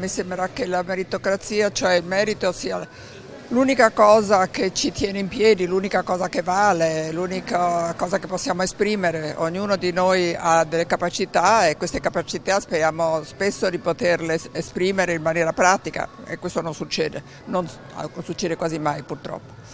Mi sembra che la meritocrazia, cioè il merito, sia l'unica cosa che ci tiene in piedi, l'unica cosa che vale, l'unica cosa che possiamo esprimere. Ognuno di noi ha delle capacità e queste capacità speriamo spesso di poterle esprimere in maniera pratica e questo non succede, non succede quasi mai purtroppo.